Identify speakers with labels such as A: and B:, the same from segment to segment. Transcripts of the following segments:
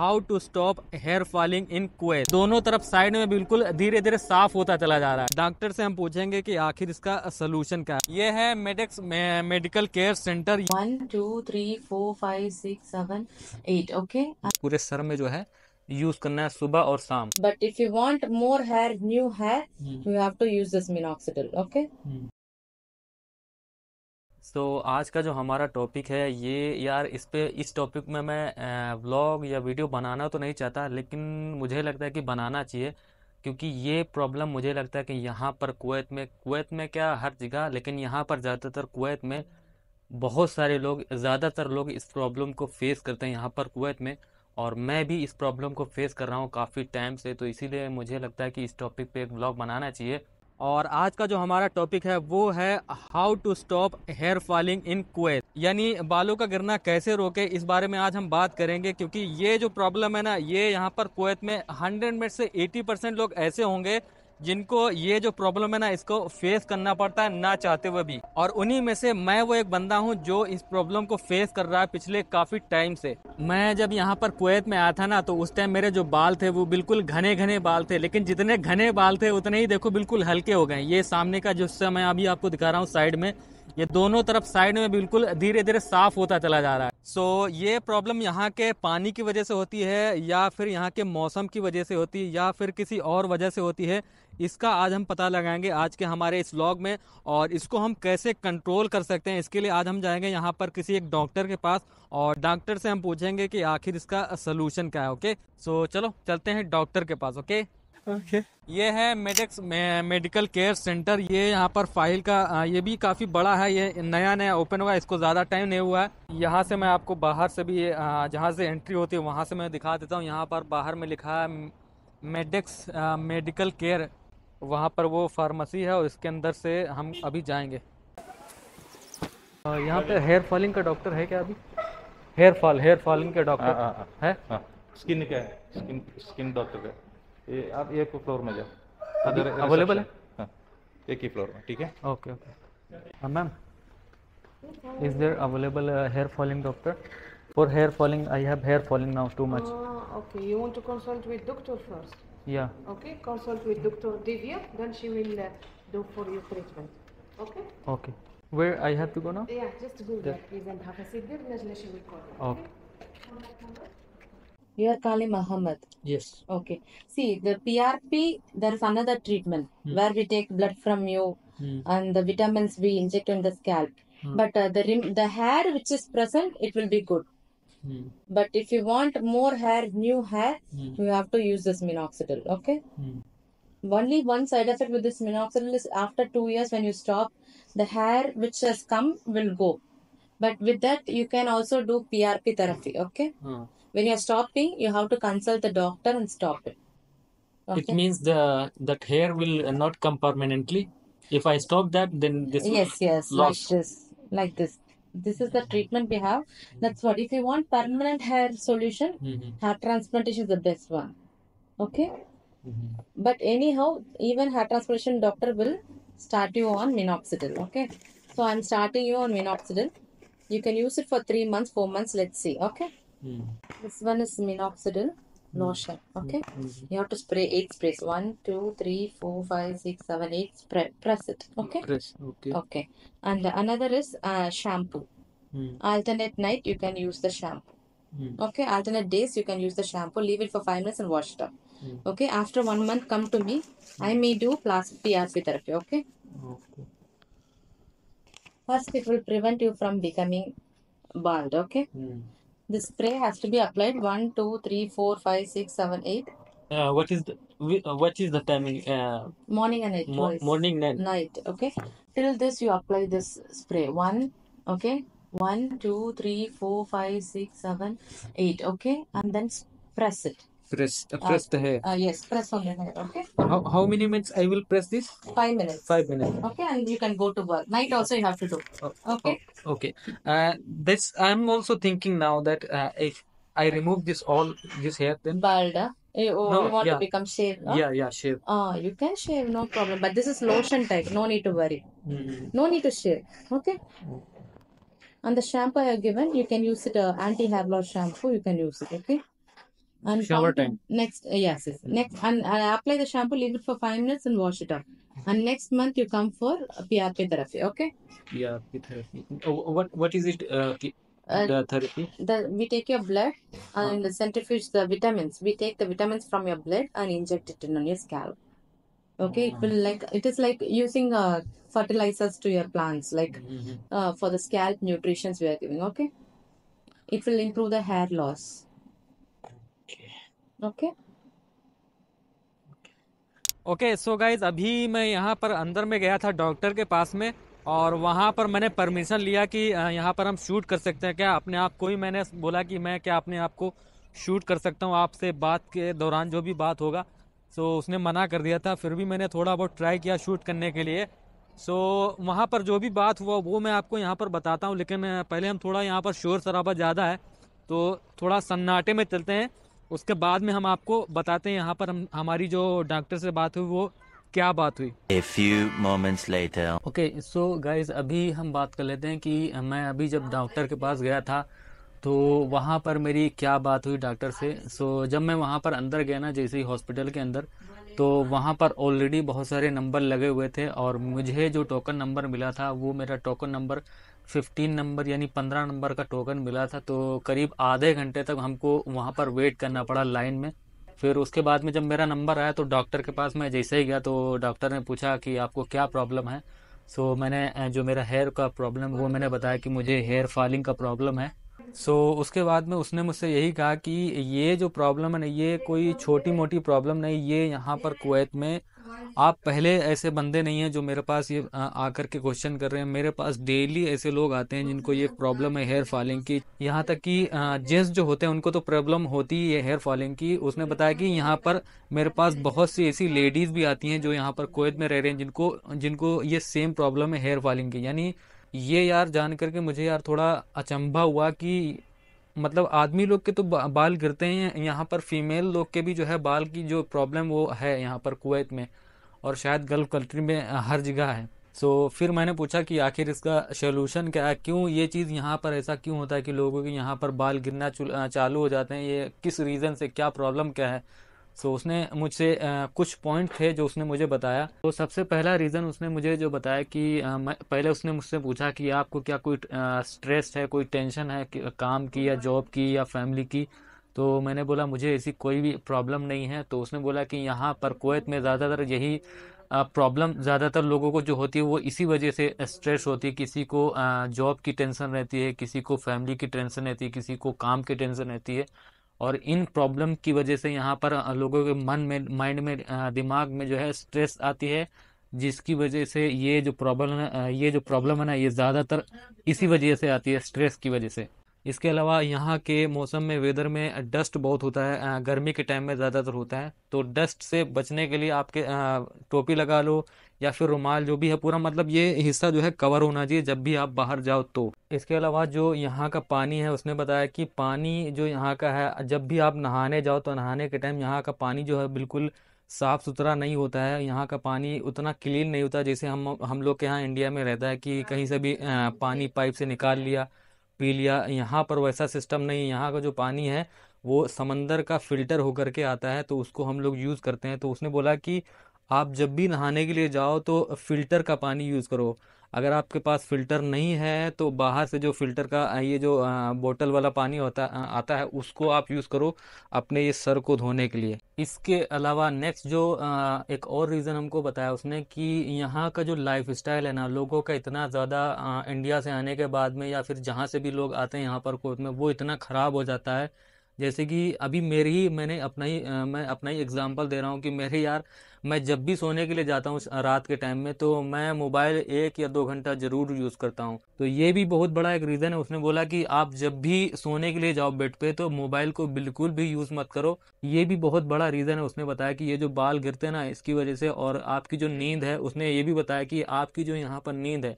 A: How to stop hair falling in Kuwait दोनों तरफ side में बिल्कुल धीरे धीरे साफ होता चला जा रहा है डॉक्टर से हम पूछेंगे कि आखिर इसका सोल्यूशन क्या है ये है medics medical care center one
B: two three four five six seven eight okay
A: पूरे सर में जो है यूज करना है सुबह और शाम
B: but if you want more hair new hair you have to use this minoxidil okay hmm.
A: So तो so, आज का जो हमारा टॉपिक है ये यार इस पे इस टॉपिक में मैं व्लॉग या वीडियो बनाना तो नहीं चाहता लेकिन मुझे लगता है कि बनाना चाहिए क्योंकि ये प्रॉब्लम मुझे लगता है कि यहाँ पर कुवैत में कुवैत में क्या हर जगह लेकिन यहाँ पर ज़्यादातर कुवैत में बहुत सारे लोग ज़्यादातर लोग इस प्रॉब्लम को फेस करते हैं यहाँ पर कुवैत में और मैं भी इस प्रॉब्लम को फेस कर रहा हूँ काफ़ी टाइम से तो इसीलिए मुझे लगता है कि इस टॉपिक पे एक ब्लॉग बनाना चाहिए और आज का जो हमारा टॉपिक है वो है how to stop hair falling in Kuwait यानी बालों का गिरना कैसे रोके इस बारे में आज हम बात करेंगे क्योंकि ये जो प्रॉब्लम है ना ये यहाँ पर कुवैत में 100 में से 80 परसेंट लोग ऐसे होंगे जिनको ये जो प्रॉब्लम है ना इसको फेस करना पड़ता है ना चाहते हुए भी और उन्हीं में से मैं वो एक बंदा हूँ जो इस प्रॉब्लम को फेस कर रहा है पिछले काफ़ी टाइम से मैं जब यहाँ पर कुवैत में आया था ना तो उस टाइम मेरे जो बाल थे वो बिल्कुल घने घने बाल थे लेकिन जितने घने बाल थे उतने ही देखो बिल्कुल हल्के हो गए ये सामने का जो मैं अभी आपको दिखा रहा हूँ साइड में ये दोनों तरफ साइड में बिल्कुल धीरे धीरे साफ होता चला जा रहा है सो so, ये प्रॉब्लम यहाँ के पानी की वजह से होती है या फिर यहाँ के मौसम की वजह से होती है या फिर किसी और वजह से होती है इसका आज हम पता लगाएंगे आज के हमारे इस लॉग में और इसको हम कैसे कंट्रोल कर सकते हैं इसके लिए आज हम जाएंगे यहाँ पर किसी एक डॉक्टर के पास और डॉक्टर से हम पूछेंगे कि आखिर इसका सलूशन क्या है ओके सो so, चलो चलते हैं डॉक्टर के पास ओके okay. ये है मेडिक्स मेडिकल केयर सेंटर ये यहाँ पर फाइल का ये भी काफ़ी बड़ा है ये नया नया ओपन हुआ है इसको ज़्यादा टाइम नहीं हुआ है यहाँ से मैं आपको बाहर से भी जहाँ से एंट्री होती है वहाँ से मैं दिखा देता हूँ यहाँ पर बाहर में लिखा है मेडिक्स मेडिकल केयर वहाँ पर वो फार्मेसी है और इसके अंदर से हम अभी जाएंगे यहाँ पे हेयर फॉलिंग का डॉक्टर है क्या अभी हेयर फॉल हेयर फॉलिंग का डॉक्टर हाँ, हाँ, हाँ। है स्किन का है स्किन स्किन डॉक्टर का आप एक फ्लोर में जाओ अदर अवेलेबल है हाँ एक ही फ्लोर में ठीक है okay okay ma'am is there available hair falling doctor for hair falling I have hair falling now too much
B: okay you want to consult with doctor first या okay consult with doctor Divya then she will do for your treatment okay
A: okay Where I have to go now? Yeah, just go there,
B: please, and have a seat there. Let's let you
A: record. You
B: are Kali Muhammad. Yes. Okay. See, the PRP, there is another treatment mm. where we take blood from you mm. and the vitamins we inject on the scalp. Mm. But uh, the rim, the hair which is present, it will be good. Hmm. But if you want more hair, new hair, hmm. you have to use this minoxidil. Okay. Hmm. Only one side effect with this minoxidil is after two years when you stop, the hair which has come will go. But with that, you can also do PRP therapy. Okay when you're stopping you have to consult the doctor and stop it
A: okay? it means the that hair will not come permanently if i stop that then this yes yes like
B: this like this this is the treatment we have that's what if you want permanent hair solution mm-hmm. hair transplantation is the best one okay mm-hmm. but anyhow even hair transplantation doctor will start you on minoxidil okay so i'm starting you on minoxidil you can use it for 3 months 4 months let's see okay Hmm. This one is minoxidil notion. Hmm. Okay, hmm. you have to spray eight sprays. One, two, three, four, five, six, seven, eight. Spray, press it. Okay. Press. Okay. Okay. And another is uh, shampoo. Alternate night you can use the shampoo. Okay. Alternate days you can use the shampoo. Leave it for five minutes and wash it off. Okay. After one month, come to me. I may do plastic PRP therapy. Okay. Okay. First, it will prevent you from becoming bald. Okay. The spray has to be applied 1, 2, 3, 4, 5, 6, 7, 8.
A: Uh, what is the uh, what is the timing? Uh,
B: morning and night. Mo- morning and night. Okay. Till this, you apply this spray. One. Okay. One, two, three, four, five, six, seven, eight. Okay. And then press it
A: press uh, uh the hair. Uh,
B: yes, press on the hair. Okay.
A: How, how many minutes I will press this? Five minutes. Five minutes.
B: Okay, and you can go to work. Night also you have to do. Oh, okay.
A: Oh, okay. Uh, this I'm also thinking now that uh, if I remove this all this hair then. Bald. Uh? Ah?
B: You, eh, oh, no, you want yeah. to become shave? No? Ah? Yeah, yeah, shave. Oh, you can shave, no problem. But this is lotion type. No need to worry. Mm. No need to shave. Okay. And the shampoo I have given, you can use it. Uh, anti hair loss shampoo. You can use it. Okay and shower time next uh, yes, yes next and, apply the shampoo leave it for five minutes and wash it off and next month you come for PRP therapy okay
A: PRP therapy oh, what what is it uh, uh, the therapy
B: the, we take your blood and huh. centrifuge the vitamins we take the vitamins from your blood and inject it in on your scalp okay it will like it is like using uh, fertilizers to your plants like mm-hmm. uh, for the scalp nutrition we are giving okay it will improve the hair loss okay
A: okay so guys अभी मैं यहाँ पर अंदर में गया था doctor के पास में और वहाँ पर मैंने परमिशन लिया कि यहाँ पर हम शूट कर सकते हैं क्या अपने आप को ही मैंने बोला कि मैं क्या अपने आप को शूट कर सकता हूँ आपसे बात के दौरान जो भी बात होगा सो so, उसने मना कर दिया था फिर भी मैंने थोड़ा बहुत ट्राई किया शूट करने के लिए सो so, वहाँ पर जो भी बात हुआ वो मैं आपको यहाँ पर बताता हूँ लेकिन पहले हम थोड़ा यहाँ पर शोर शराबा ज़्यादा है तो थोड़ा सन्नाटे में चलते हैं उसके बाद में हम आपको बताते हैं यहाँ पर हम हमारी जो डॉक्टर से बात हुई वो क्या बात हुई
B: A
A: ओके सो गाइज अभी हम बात कर लेते हैं कि मैं अभी जब डॉक्टर के पास गया था तो वहाँ पर मेरी क्या बात हुई डॉक्टर से सो so, जब मैं वहाँ पर अंदर गया ना जैसे हॉस्पिटल के अंदर तो वहाँ पर ऑलरेडी बहुत सारे नंबर लगे हुए थे और मुझे जो टोकन नंबर मिला था वो मेरा टोकन नंबर फिफ्टीन नंबर यानी पंद्रह नंबर का टोकन मिला था तो करीब आधे घंटे तक हमको वहाँ पर वेट करना पड़ा लाइन में फिर उसके बाद में जब मेरा नंबर आया तो डॉक्टर के पास मैं जैसे ही गया तो डॉक्टर ने पूछा कि आपको क्या प्रॉब्लम है सो मैंने जो मेरा हेयर का प्रॉब्लम वो मैंने बताया कि मुझे हेयर फॉलिंग का प्रॉब्लम है सो so, उसके बाद में उसने मुझसे यही कहा कि ये जो प्रॉब्लम है ना ये कोई छोटी मोटी प्रॉब्लम नहीं ये यहाँ पर कुवैत में आप पहले ऐसे बंदे नहीं हैं जो मेरे पास ये आकर के क्वेश्चन कर रहे हैं मेरे पास डेली ऐसे लोग आते हैं जिनको ये प्रॉब्लम है हेयर फॉलिंग की यहाँ तक कि जेंट्स जो होते हैं उनको तो प्रॉब्लम होती ही है हेयर फॉलिंग की उसने बताया कि यहाँ पर मेरे पास बहुत सी ऐसी लेडीज़ भी आती हैं जो यहाँ पर कोयत में रह रहे हैं जिनको जिनको ये सेम प्रॉब्लम है हेयर फॉलिंग की यानी ये यार जान करके मुझे यार थोड़ा अचंभा हुआ कि मतलब आदमी लोग के तो बाल गिरते हैं यहाँ पर फीमेल लोग के भी जो है बाल की जो प्रॉब्लम वो है यहाँ पर कुवैत में और शायद गल्फ कंट्री में हर जगह है सो so, फिर मैंने पूछा कि आखिर इसका सोल्यूशन क्या है क्यों ये चीज़ यहाँ पर ऐसा क्यों होता है कि लोगों के यहाँ पर बाल गिरना चालू हो जाते हैं ये किस रीज़न से क्या प्रॉब्लम क्या है सो तो उसने मुझसे कुछ पॉइंट थे जो उसने मुझे बताया तो सबसे पहला रीज़न उसने मुझे जो बताया कि पहले उसने मुझसे पूछा कि आपको क्या कोई स्ट्रेस है कोई टेंशन है काम की या जॉब की या फैमिली की तो मैंने बोला मुझे ऐसी कोई भी प्रॉब्लम नहीं है तो उसने बोला कि यहाँ पर कोत में ज़्यादातर यही प्रॉब्लम ज़्यादातर लोगों को जो होती है वो इसी वजह से स्ट्रेस होती है किसी को जॉब की टेंशन रहती है किसी को फैमिली की टेंशन रहती है किसी को काम की टेंशन रहती है और इन प्रॉब्लम की वजह से यहाँ पर लोगों के मन में माइंड में दिमाग में जो है स्ट्रेस आती है जिसकी वजह से ये जो प्रॉब्लम ये जो प्रॉब्लम है ना ये ज़्यादातर इसी वजह से आती है स्ट्रेस की वजह से इसके अलावा यहाँ के मौसम में वेदर में डस्ट बहुत होता है गर्मी के टाइम में ज़्यादातर होता है तो डस्ट से बचने के लिए आपके टोपी लगा लो या फिर रुमाल जो भी है पूरा मतलब ये हिस्सा जो है कवर होना चाहिए जब भी आप बाहर जाओ तो इसके अलावा जो यहाँ का पानी है उसने बताया कि पानी जो यहाँ का है जब भी आप नहाने जाओ तो नहाने के टाइम यहाँ का पानी जो है बिल्कुल साफ़ सुथरा नहीं होता है यहाँ का पानी उतना क्लीन नहीं होता जैसे हम हम लोग के यहाँ इंडिया में रहता है कि कहीं से भी पानी पाइप से निकाल लिया पी लिया यहाँ पर वैसा सिस्टम नहीं है यहाँ का जो पानी है वो समंदर का फिल्टर होकर के आता है तो उसको हम लोग यूज़ करते हैं तो उसने बोला कि आप जब भी नहाने के लिए जाओ तो फिल्टर का पानी यूज़ करो अगर आपके पास फ़िल्टर नहीं है तो बाहर से जो फ़िल्टर का ये जो बोतल वाला पानी होता आता है उसको आप यूज़ करो अपने ये सर को धोने के लिए इसके अलावा नेक्स्ट जो एक और रीज़न हमको बताया उसने कि यहाँ का जो लाइफ स्टाइल है ना लोगों का इतना ज़्यादा इंडिया से आने के बाद में या फिर जहाँ से भी लोग आते हैं यहाँ पर कोर्ट में वो इतना ख़राब हो जाता है जैसे कि अभी मेरे ही मैंने अपना ही मैं अपना ही एग्जांपल दे रहा हूँ कि मेरे यार मैं जब भी सोने के लिए जाता हूँ रात के टाइम में तो मैं मोबाइल एक या दो घंटा ज़रूर यूज़ करता हूँ तो ये भी बहुत बड़ा एक रीज़न है उसने बोला कि आप जब भी सोने के लिए जाओ बेड पे तो मोबाइल को बिल्कुल भी यूज़ मत करो ये भी बहुत बड़ा रीज़न है उसने बताया कि ये जो बाल गिरते हैं ना इसकी वजह से और आपकी जो नींद है उसने ये भी बताया कि आपकी जो यहाँ पर नींद है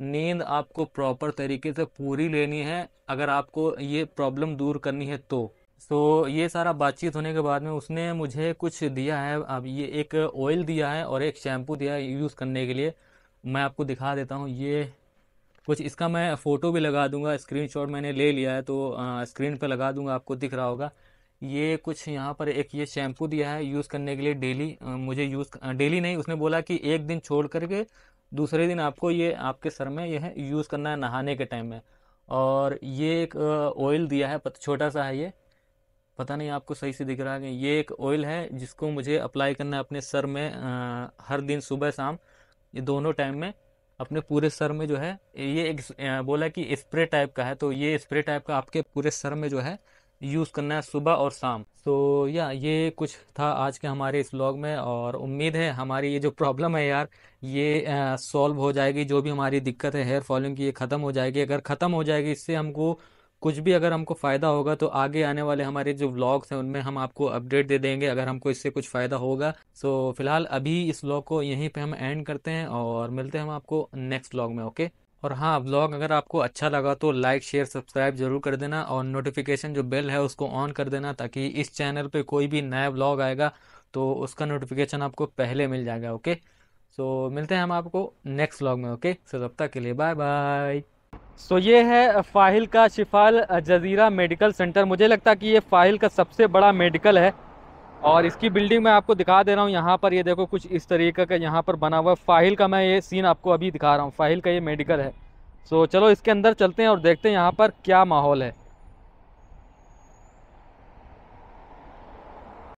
A: नींद आपको प्रॉपर तरीके से पूरी लेनी है अगर आपको ये प्रॉब्लम दूर करनी है तो सो तो so, ये सारा बातचीत होने के बाद में उसने मुझे कुछ दिया है अब ये एक ऑयल दिया है और एक शैम्पू दिया है यूज़ करने के लिए मैं आपको दिखा देता हूँ ये कुछ इसका मैं फ़ोटो भी लगा दूंगा स्क्रीनशॉट मैंने ले लिया है तो आ, स्क्रीन पे लगा दूंगा आपको दिख रहा होगा ये कुछ यहाँ पर एक ये शैम्पू दिया है यूज़ करने के लिए डेली मुझे यूज़ डेली नहीं उसने बोला कि एक दिन छोड़ करके दूसरे दिन आपको ये आपके सर में यह यूज़ करना है नहाने के टाइम में और ये एक ऑयल दिया है छोटा सा है ये पता नहीं आपको सही से दिख रहा है ये एक ऑयल है जिसको मुझे अप्लाई करना है अपने सर में आ, हर दिन सुबह शाम ये दोनों टाइम में अपने पूरे सर में जो है ये एक बोला कि स्प्रे टाइप का है तो ये स्प्रे टाइप का आपके पूरे सर में जो है यूज़ करना है सुबह और शाम तो या ये कुछ था आज के हमारे इस ब्लॉग में और उम्मीद है हमारी ये जो प्रॉब्लम है यार ये सॉल्व हो जाएगी जो भी हमारी दिक्कत है हेयर फॉलिंग की ये ख़त्म हो जाएगी अगर ख़त्म हो जाएगी इससे हमको कुछ भी अगर हमको फ़ायदा होगा तो आगे आने वाले हमारे जो व्लॉग्स हैं उनमें हम आपको अपडेट दे देंगे अगर हमको इससे कुछ फ़ायदा होगा सो so, फिलहाल अभी इस व्लॉग को यहीं पे हम एंड करते हैं और मिलते हैं हम आपको नेक्स्ट व्लॉग में ओके और हाँ व्लॉग अगर आपको अच्छा लगा तो लाइक शेयर सब्सक्राइब जरूर कर देना और नोटिफिकेशन जो बेल है उसको ऑन कर देना ताकि इस चैनल पर कोई भी नया व्लॉग आएगा तो उसका नोटिफिकेशन आपको पहले मिल जाएगा ओके सो मिलते हैं हम आपको नेक्स्ट व्लॉग में ओके सो तब तक के लिए बाय बाय सो तो ये है फ़ाहिल का शिफाल जजीरा मेडिकल सेंटर मुझे लगता है कि ये फ़ाहिल का सबसे बड़ा मेडिकल है और इसकी बिल्डिंग मैं आपको दिखा दे रहा हूँ यहाँ पर ये देखो कुछ इस तरीके का यहाँ पर बना हुआ है फ़ाहिल का मैं ये सीन आपको अभी दिखा रहा हूँ फ़ाहिल का ये मेडिकल है सो तो चलो इसके अंदर चलते हैं और देखते हैं यहाँ पर क्या माहौल है